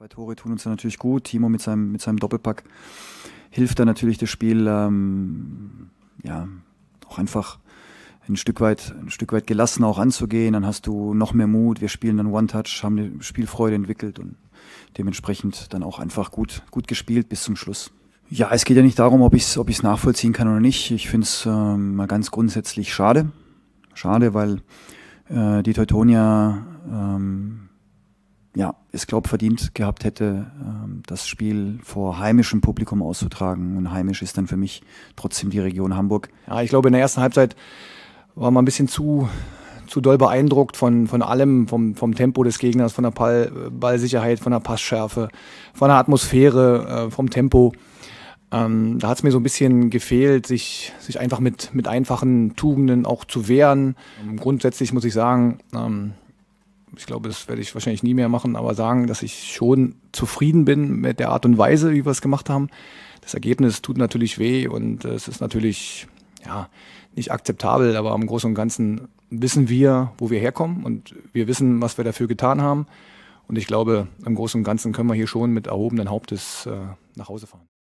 Zwei Tore tun uns ja natürlich gut. Timo mit seinem, mit seinem Doppelpack hilft da natürlich das Spiel ähm, ja, auch einfach ein Stück weit, ein Stück weit gelassener auch anzugehen. Dann hast du noch mehr Mut. Wir spielen dann One-Touch, haben eine Spielfreude entwickelt und dementsprechend dann auch einfach gut, gut gespielt bis zum Schluss. Ja, es geht ja nicht darum, ob ich es ob ich's nachvollziehen kann oder nicht. Ich finde es ähm, mal ganz grundsätzlich schade. Schade, weil äh, die Teutonia ähm, es, glaube verdient gehabt hätte, ähm, das Spiel vor heimischem Publikum auszutragen. Und heimisch ist dann für mich trotzdem die Region Hamburg. Ja, ich glaube, in der ersten Halbzeit war man ein bisschen zu, zu doll beeindruckt von, von allem, vom, vom Tempo des Gegners, von der Ball, Ballsicherheit, von der Passschärfe, von der Atmosphäre, äh, vom Tempo. Ähm, da hat es mir so ein bisschen gefehlt, sich, sich einfach mit, mit einfachen Tugenden auch zu wehren. Ähm, grundsätzlich muss ich sagen, ähm, ich glaube, das werde ich wahrscheinlich nie mehr machen, aber sagen, dass ich schon zufrieden bin mit der Art und Weise, wie wir es gemacht haben. Das Ergebnis tut natürlich weh und äh, es ist natürlich ja, nicht akzeptabel, aber im Großen und Ganzen wissen wir, wo wir herkommen und wir wissen, was wir dafür getan haben. Und ich glaube, im Großen und Ganzen können wir hier schon mit erhobenen Hauptes äh, nach Hause fahren.